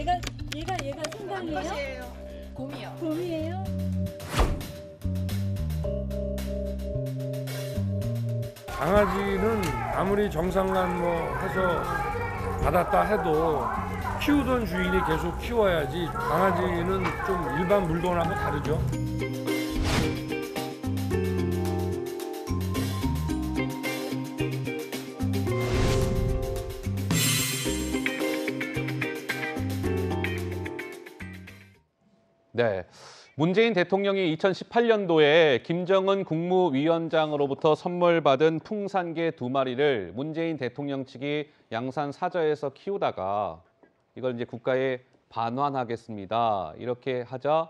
얘가 얘가 얘가 생강이에요? 이에요 곰이요. 곰이에요? 강아지는 아무리 정상간 뭐 해서 받았다 해도 키우던 주인이 계속 키워야지 강아지는 좀 일반 물건하고 다르죠. 네. 문재인 대통령이 2018년도에 김정은 국무위원장으로부터 선물받은 풍산개 두 마리를 문재인 대통령 측이 양산 사저에서 키우다가 이걸 이제 국가에 반환하겠습니다. 이렇게 하자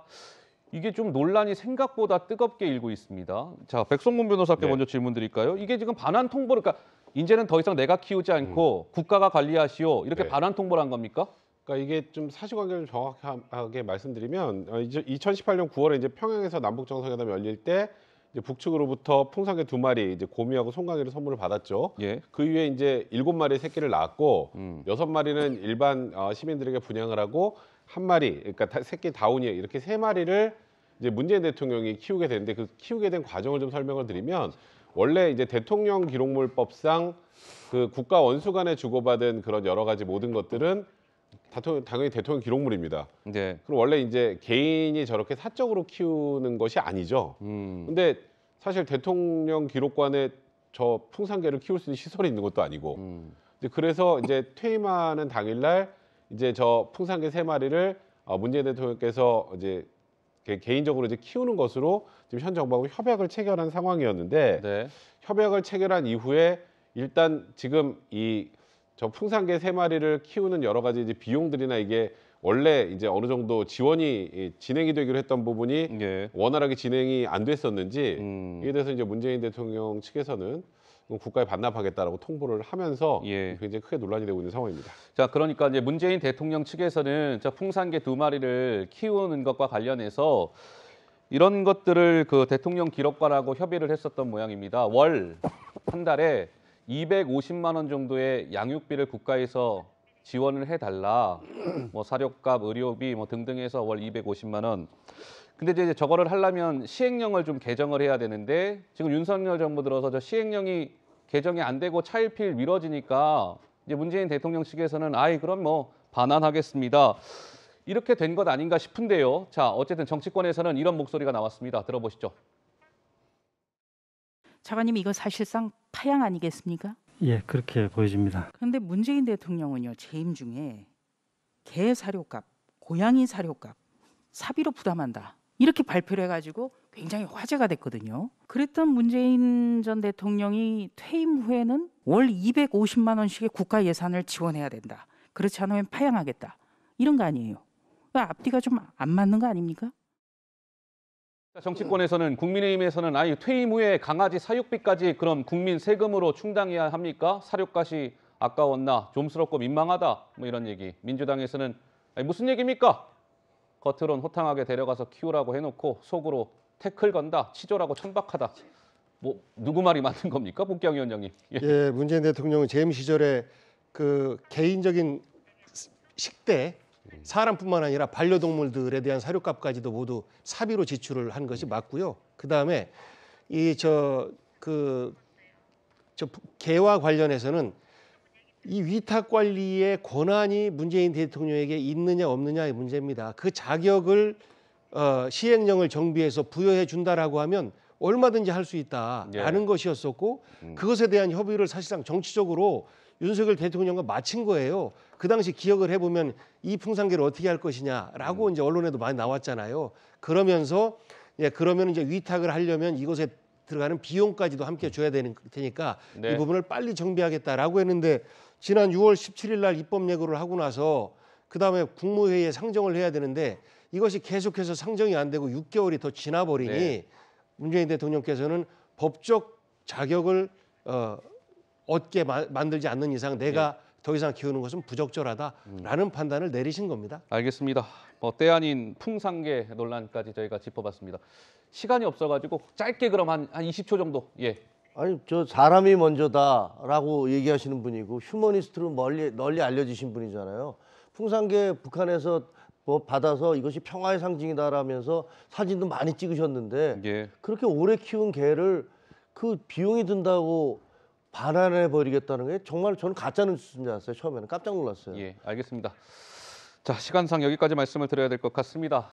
이게 좀 논란이 생각보다 뜨겁게 일고 있습니다. 자, 백성문 변호사께 네. 먼저 질문 드릴까요? 이게 지금 반환 통보를 그러니까 이제는 더 이상 내가 키우지 않고 음. 국가가 관리하시오. 이렇게 네. 반환 통보를 한 겁니까? 그러니까 이게 좀 사실관계를 정확하게 말씀드리면 2018년 어, 9월에 이제 평양에서 남북 정상회담이 열릴 때 이제 북측으로부터 풍산개 두 마리, 이제 고미하고 송강이를 선물을 받았죠. 예. 그 이후에 이제 일곱 마리 새끼를 낳았고 음. 여섯 음. 마리는 일반 어, 시민들에게 분양을 하고 한 마리, 그러니까 새끼 다운이 이렇게 세 마리를 이제 문재인 대통령이 키우게 되는데 그 키우게 된 과정을 좀 설명을 드리면 원래 이제 대통령 기록물법상 그 국가 원수 간에 주고받은 그런 여러 가지 모든 것들은 대통령, 당연히 대통령 기록물입니다. 네. 그럼 원래 이제 개인이 저렇게 사적으로 키우는 것이 아니죠. 음. 근데 사실 대통령 기록관에 저 풍산개를 키울 수 있는 시설이 있는 것도 아니고. 음. 이제 그래서 이제 퇴임하는 당일날 이제 저 풍산개 세 마리를 어, 문재인 대통령께서 이제 개인적으로 이제 키우는 것으로 지금 현 정부하고 협약을 체결한 상황이었는데 네. 협약을 체결한 이후에 일단 지금 이저 풍산개 세 마리를 키우는 여러 가지 이제 비용들이나 이게 원래 이제 어느 정도 지원이 진행이 되기로 했던 부분이 예. 원활하게 진행이 안 됐었는지 음. 이에 대해서 이제 문재인 대통령 측에서는 국가에 반납하겠다라고 통보를 하면서 예. 굉장히 크게 논란이 되고 있는 상황입니다. 자, 그러니까 이제 문재인 대통령 측에서는 저 풍산개 두 마리를 키우는 것과 관련해서 이런 것들을 그 대통령 기록과라고 협의를 했었던 모양입니다. 월 한 달에 250만 원 정도의 양육비를 국가에서 지원을 해달라. 뭐 사료값, 의료비 뭐 등등 해서 월 250만 원. 근데 이제 저거를 하려면 시행령을 좀 개정을 해야 되는데 지금 윤석열 정부 들어서 저 시행령이 개정이 안 되고 차일피일 미뤄지니까 이제 문재인 대통령 측에서는 아이 그럼 뭐 반환하겠습니다. 이렇게 된 것 아닌가 싶은데요. 자, 어쨌든 정치권에서는 이런 목소리가 나왔습니다. 들어보시죠. 차관님 이거 사실상 파양 아니겠습니까? 예, 그렇게 보여집니다. 그런데 문재인 대통령은요 재임 중에 개 사료값, 고양이 사료값 사비로 부담한다 이렇게 발표를 해가지고 굉장히 화제가 됐거든요. 그랬던 문재인 전 대통령이 퇴임 후에는 월 250만 원씩의 국가 예산을 지원해야 된다. 그렇지 않으면 파양하겠다. 이런 거 아니에요. 그러니까 앞뒤가 좀 안 맞는 거 아닙니까? 정치권에서는 국민의힘에서는 아예 퇴임 후에 강아지 사육비까지 그럼 국민 세금으로 충당해야 합니까? 사료값이 아까웠나? 좀스럽고 민망하다. 뭐 이런 얘기. 민주당에서는 아니 무슨 얘기입니까? 겉으론 호탕하게 데려가서 키우라고 해놓고 속으로 태클 건다. 치졸하고 천박하다. 뭐 누구 말이 맞는 겁니까? 복경 위원장님. 예. 예, 문재인 대통령은 재임 시절에 그 개인적인 식대 사람뿐만 아니라 반려동물들에 대한 사료값까지도 모두 사비로 지출을 한 것이 맞고요. 그다음에 이 저 그저 그, 개와 관련해서는 이 위탁 관리의 권한이 문재인 대통령에게 있느냐 없느냐의 문제입니다. 그 자격을 어, 시행령을 정비해서 부여해 준다라고 하면 얼마든지 할 수 있다라는 예. 것이었었고 음. 그것에 대한 협의를 사실상 정치적으로 윤석열 대통령과 마친 거예요. 그 당시 기억을 해보면 이 풍산계를 어떻게 할 것이냐라고 음. 이제 언론에도 많이 나왔잖아요. 그러면서 예, 그러면 이제 위탁을 하려면 이것에 들어가는 비용까지도 함께 줘야 되는 테니까 네. 이 부분을 빨리 정비하겠다라고 했는데 지난 6월 17일 날 입법 예고를 하고 나서 그다음에 국무회의에 상정을 해야 되는데 이것이 계속해서 상정이 안 되고 6개월이 더 지나버리니 네. 문재인 대통령께서는 법적 자격을 어, 얻게 마, 만들지 않는 이상 내가 예. 더 이상 키우는 것은 부적절하다라는 음. 판단을 내리신 겁니다. 알겠습니다. 뭐때 아닌 풍산계 논란까지 저희가 짚어봤습니다. 시간이 없어가지고 짧게 그럼 한, 한 20초 정도. 예. 아니 저 사람이 먼저다라고 얘기하시는 분이고 휴머니스트로 멀리 널리 알려지신 분이잖아요. 풍산계 북한에서 뭐 받아서 이것이 평화의 상징이다라면서 사진도 많이 찍으셨는데 예. 그렇게 오래 키운 개를 그 비용이 든다고 반환해 버리겠다는 게 정말 저는 가짜 뉴스인 줄 알았어요. 처음에는 깜짝 놀랐어요. 예, 알겠습니다. 자, 시간상 여기까지 말씀을 드려야 될 것 같습니다.